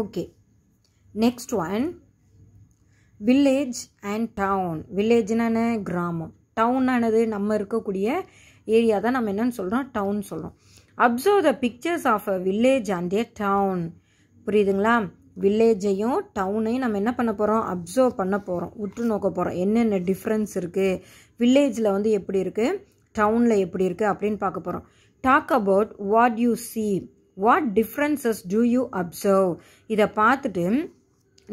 okay next one village and town வில்லேஜ்னான கிராமம் டவுனானது நம்ம இருக்கக்கூடிய ஏரியா தான் நம்ம என்னென்னு சொல்கிறோம் டவுன் சொல்கிறோம் observe the pictures of a village and a town புரியுதுங்களா வில்லேஜையும் டவுனையும் நம்ம என்ன பண்ண போகிறோம் அப்சர்வ் பண்ண போகிறோம் உற்று நோக்க போகிறோம் என்னென்ன டிஃப்ரென்ஸ் இருக்குது வில்லேஜில் வந்து எப்படி இருக்குது டவுனில் எப்படி இருக்குது அப்படின்னு பார்க்க போகிறோம் talk about what you see what differences do you observe இதை பார்த்துட்டு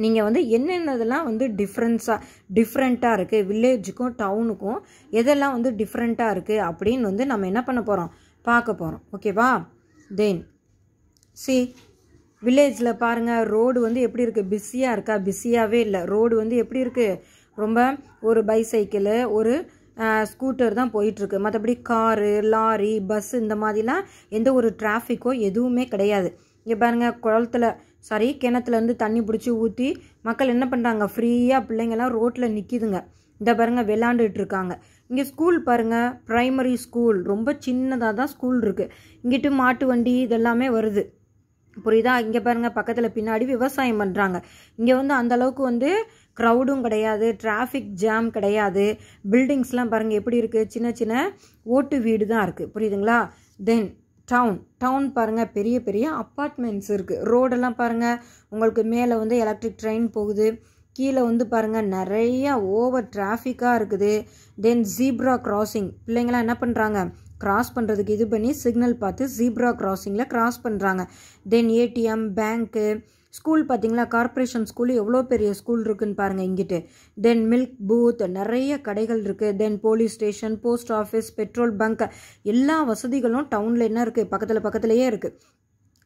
நீங்கள் வந்து என்னென்னதெல்லாம் வந்து டிஃப்ரென்ஸாக டிஃப்ரெண்ட்டாக இருக்குது வில்லேஜுக்கும் டவுனுக்கும் எதெல்லாம் வந்து டிஃப்ரெண்ட்டாக இருக்குது அப்படின்னு வந்து நம்ம என்ன பண்ண போகிறோம் பார்க்க போகிறோம் ஓகேவா தென் சி வில்லேஜில் பாருங்கள் ரோடு வந்து எப்படி இருக்குது பிஸியாக இருக்கா பிஸியாகவே இல்லை ரோடு வந்து எப்படி இருக்குது ரொம்ப ஒரு பைசைக்கிளு ஒரு ஸ்கூட்டர் தான் போயிட்டுருக்கு மற்றபடி காரு லாரி பஸ் இந்த மாதிரிலாம் எந்த ஒரு டிராஃபிக்கோ எதுவுமே கிடையாது இங்கே பாருங்கள் குளத்தில் சாரி கிணத்துலேருந்து தண்ணி பிடிச்சி ஊற்றி மக்கள் என்ன பண்ணுறாங்க ஃப்ரீயாக பிள்ளைங்கள்லாம் ரோட்டில் நிற்கிதுங்க இந்த பாருங்கள் விளாண்டுட்டு இருக்காங்க இங்கே ஸ்கூல் பாருங்கள் ப்ரைமரி ஸ்கூல் ரொம்ப சின்னதாக தான் ஸ்கூல் இருக்குது இங்கிட்டு மாட்டு வண்டி இதெல்லாமே வருது புரியுதா இங்கே பாருங்கள் பக்கத்தில் பின்னாடி விவசாயம் பண்ணுறாங்க இங்கே வந்து அந்தளவுக்கு வந்து க்ரௌடும் கிடையாது டிராஃபிக் ஜாம் கிடையாது பில்டிங்ஸ்லாம் பாருங்கள் எப்படி இருக்குது சின்ன சின்ன ஓட்டு வீடு தான் இருக்குது புரியுதுங்களா தென் டவுன் டவுன் பாருங்கள் பெரிய பெரிய அப்பார்ட்மெண்ட்ஸ் இருக்குது ரோடெல்லாம் பாருங்கள் உங்களுக்கு மேலே வந்து எலக்ட்ரிக் ட்ரெயின் போகுது கீழே வந்து பாருங்கள் நிறைய ஓவர் டிராஃபிக்காக இருக்குது தென் ஜீப்ரா கிராசிங் பிள்ளைங்களாம் என்ன பண்ணுறாங்க கிராஸ் பண்ணுறதுக்கு இது பண்ணி சிக்னல் பார்த்து ஜீப்ரா கிராசிங்கில் கிராஸ் பண்ணுறாங்க தென் ஏடிஎம் பேங்க்கு ஸ்கூல் பார்த்திங்களா கார்ப்பரேஷன் ஸ்கூல் எவ்வளோ பெரிய ஸ்கூல் இருக்குன்னு பாருங்கள் இங்கிட்டு தென் மில்க் பூத் நிறைய கடைகள் இருக்குது then police station post office petrol bunk எல்லா வசதிகளும் டவுனில் என்ன இருக்குது பக்கத்தில் பக்கத்துலேயே இருக்குது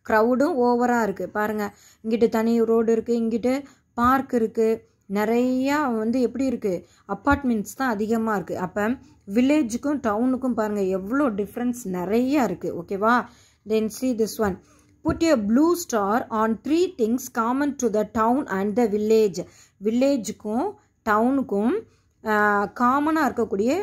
க்ரௌடும் ஓவராக இருக்குது பாருங்கள் இங்கிட்டு தனி ரோடு இருக்குது இங்கிட்டு பார்க் இருக்குது நிறையா வந்து எப்படி இருக்குது அப்பார்ட்மெண்ட்ஸ் தான் அதிகமாக இருக்குது அப்போ வில்லேஜுக்கும் டவுனுக்கும் பாருங்கள் எவ்வளோ டிஃப்ரென்ஸ் நிறையா இருக்குது ஓகேவா then see this one put a blue star on three things common to the town and the village வில்லேஜுக்கும் டவுனுக்கும் காமனாக இருக்கக்கூடிய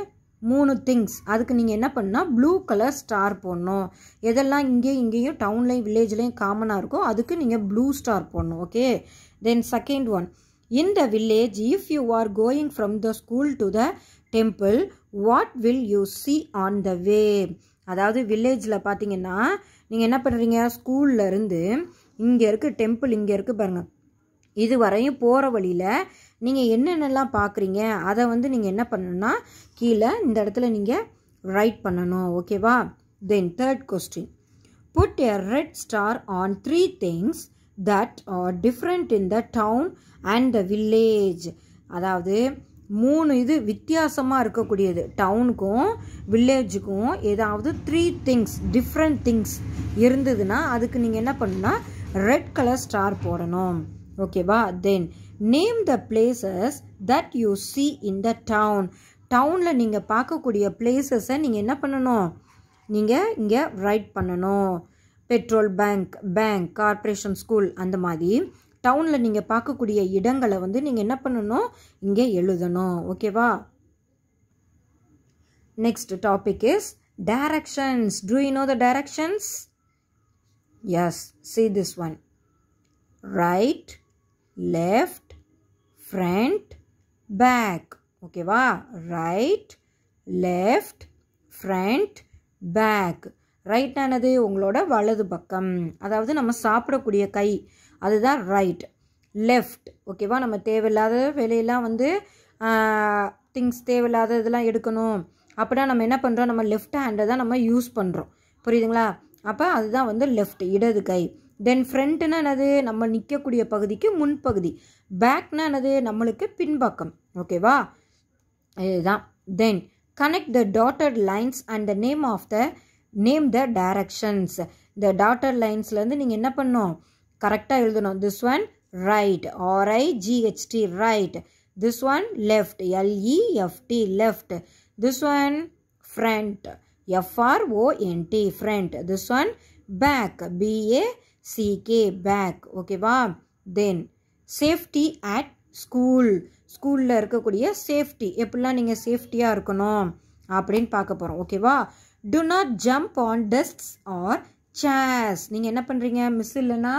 மூணு திங்ஸ் அதுக்கு நீங்கள் என்ன பண்ணால் ப்ளூ கலர் ஸ்டார் போடணும் எதெல்லாம் இங்கேயும் இங்கேயும் டவுன்லேயும் வில்லேஜ்லேயும் காமனாக இருக்கோ அதுக்கு நீங்கள் ப்ளூ ஸ்டார் போடணும் okay then second one in the village if you are going from the school to the temple what will you see on the way அதாவது வில்லேஜில் பார்த்தீங்கன்னா நீங்கள் என்ன பண்ணுறீங்க ஸ்கூலில் இருந்து இங்கே இருக்குது டெம்பிள் இங்கே இருக்குது பாருங்கள் இது வரையும் போகிற வழியில் நீங்கள் என்னென்னலாம் பார்க்குறீங்க அதை வந்து நீங்கள் என்ன பண்ணணுன்னா கீழே இந்த இடத்துல நீங்கள் ரைட் பண்ணணும் ஓகேவா then third question put a red star on three things that are different in the town and the village அதாவது மூணு இது வித்தியாசமாக இருக்கக்கூடியது டவுனுக்கும் வில்லேஜுக்கும் ஏதாவது த்ரீ திங்ஸ் டிஃப்ரெண்ட் திங்ஸ் இருந்ததுன்னா அதுக்கு நீங்கள் என்ன பண்ணுன்னா ரெட் கலர் ஸ்டார் போடணும் ஓகேவா then name the places that you see in the town டவுனில் நீங்கள் பார்க்கக்கூடிய பிளேசஸை நீங்கள் என்ன பண்ணணும் நீங்கள் இங்கே ரைட் பண்ணணும் petrol bank bank corporation school அந்த மாதிரி டவுனில் நீங்கள் பார்க்கக்கூடிய இடங்களை வந்து நீங்கள் என்ன பண்ணணும் இங்கே எழுதணும் ஓகேவா next topic is directions do you know the directions yes see this one right left front back okay va right left front back ரைட்டானது உங்களோட வலது பக்கம் அதாவது நம்ம சாப்பிடக்கூடிய கை அதுதான் ரைட் லெஃப்ட் ஓகேவா நம்ம தேவையில்லாத வேலையெல்லாம் வந்து திங்ஸ் தேவையில்லாத இதெல்லாம் எடுக்கணும் அப்படின்னா நம்ம என்ன பண்ணுறோம் நம்ம லெஃப்ட் ஹேண்டை தான் நம்ம யூஸ் பண்ணுறோம் புரியுதுங்களா அப்போ அதுதான் வந்து லெஃப்ட் இடது கை தென் ஃப்ரண்ட்னா என்னது நம்ம நிற்கக்கூடிய பகுதிக்கு முன்பகுதி பேக்னா என்னது நம்மளுக்கு பின்பக்கம் ஓகேவா இதுதான் then connect the dotted lines and the name of the name the directions இந்த டாட்டர் லைன்ஸ்லேருந்து நீங்கள் என்ன பண்ணணும் கரெக்டாக எழுதணும் this one right R I G H T right this one left L E F T left this one front F R O N T front this one back B A C K back ஓகேவா தென் safety at school ஸ்கூலில் இருக்கக்கூடிய சேஃப்டி எப்படிலாம் நீங்கள் சேஃப்டியாக இருக்கணும் அப்படின்னு பார்க்க போகிறோம் ஓகேவா do not jump on desks or chairs நீங்கள் என்ன பண்ணுறீங்க மிஸ் இல்லைன்னா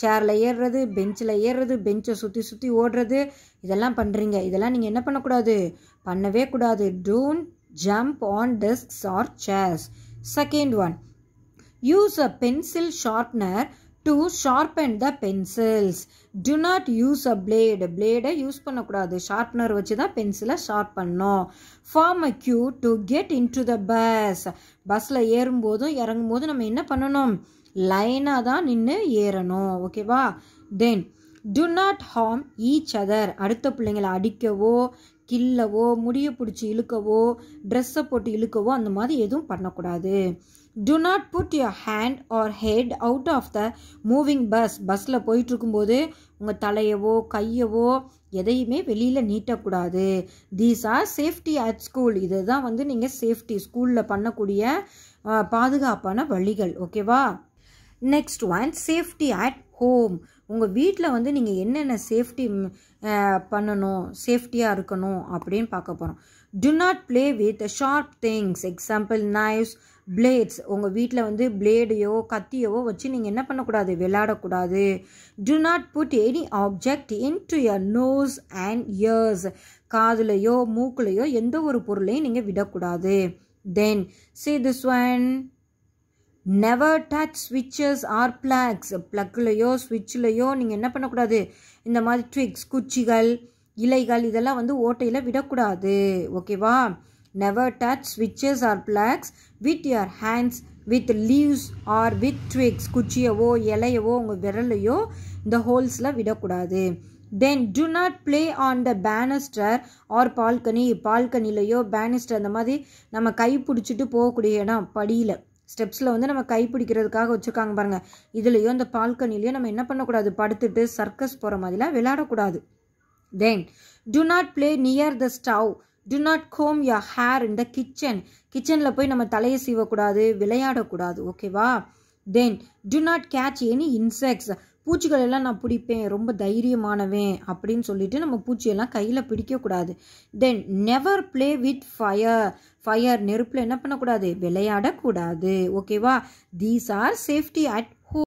சேரில் ஏறுறது பெஞ்சில் ஏறுறது பெஞ்சை சுற்றி சுற்றி ஓடுறது இதெல்லாம் பண்ணுறீங்க இதெல்லாம் நீங்கள் என்ன பண்ணக்கூடாது பண்ணவே கூடாது don't jump on desks or chairs second one use a pencil sharpener to sharpen the pencils do not use a blade பிளேடை யூஸ் பண்ணக்கூடாது ஷார்ப்னர் வச்சு தான் பென்சிலை ஷார்ப் பண்ணோம் form a queue to get in to the bus பஸ்ஸில் ஏறும்போதும் இறங்கும் போதும் நம்ம என்ன பண்ணணும் லைனாக தான் நின்று ஏறணும் ஓகேவா then do not harm each other அடுத்த பிள்ளைங்களை அடிக்கவோ கில்லவோ முடிய பிடிச்சி இழுக்கவோ ட்ரெஸ்ஸை போட்டு இழுக்கவோ அந்த மாதிரி எதுவும் பண்ணக்கூடாது do not put your hand or head out of the moving bus பஸ்ஸில் போயிட்டுருக்கும்போது உங்கள் தலையவோ கையவோ எதையுமே வெளியில் நீட்டக்கூடாது these are safety at school இதுதான் வந்து நீங்கள் சேஃப்டி ஸ்கூலில் பண்ணக்கூடிய பாதுகாப்பான வழிகள் ஓகேவா next one safety at home உங்கள் வீட்டில் வந்து நீங்கள் என்னென்ன சேஃப்டி பண்ணணும் சேஃப்டியாக இருக்கணும் அப்படின்னு பார்க்க போகிறோம் do not play with sharp things example knives blades உங்கள் வீட்டில் வந்து பிளேடையோ கத்தியவோ வச்சு நீங்கள் என்ன பண்ணக்கூடாது விளையாடக்கூடாது do not put any object in to your nose and ears காதுலையோ மூக்குலையோ எந்த ஒரு பொருளையும் நீங்கள் விடக்கூடாது then see this one never touch ஸ்விட்சஸ் ஆர் பிளக்ஸ் ப்ளக்லையோ ஸ்விட்ச்லையோ நீங்கள் என்ன பண்ணக்கூடாது இந்த மாதிரி ட்விக்ஸ் குச்சிகள் இலைகள் இதெல்லாம் வந்து ஓட்டையில் விடக்கூடாது ஓகேவா நெவர் டச் ஸ்விட்சஸ் or plugs with your hands with leaves or with twigs குச்சியவோ இலையவோ உங்கள் விரலையோ இந்த ஹோல்ஸில் விடக்கூடாது then do not play on the banister or balcony பால்கனிலையோ பேனிஸ்டர் அந்த மாதிரி நம்ம கை பிடிச்சிட்டு போகக்கூடிய இடம் படியில் ஸ்டெப்ஸில் வந்து நம்ம கை பிடிக்கிறதுக்காக வச்சுருக்காங்க பாருங்கள் இதுலேயோ இந்த பால்கனிலையோ நம்ம என்ன பண்ணக்கூடாது படுத்துட்டு சர்க்கஸ் போகிற மாதிரிலாம் விளையாடக்கூடாது then do not play near the stove do not comb your hair in the kitchen கிச்சனில் போய் நம்ம தலையை சீவக்கூடாது விளையாடக்கூடாது ஓகேவா then do not catch any insects பூச்சிகள் எல்லாம் நான் பிடிப்பேன் ரொம்ப தைரியமானவேன் அப்படின்னு சொல்லிட்டு நம்ம பூச்சியெல்லாம் கையில் பிடிக்கக்கூடாது then never play with fire fire நெருப்பில் என்ன பண்ணக்கூடாது விளையாடக்கூடாது ஓகேவா தீஸ் ஆர் சேஃப்டி அட்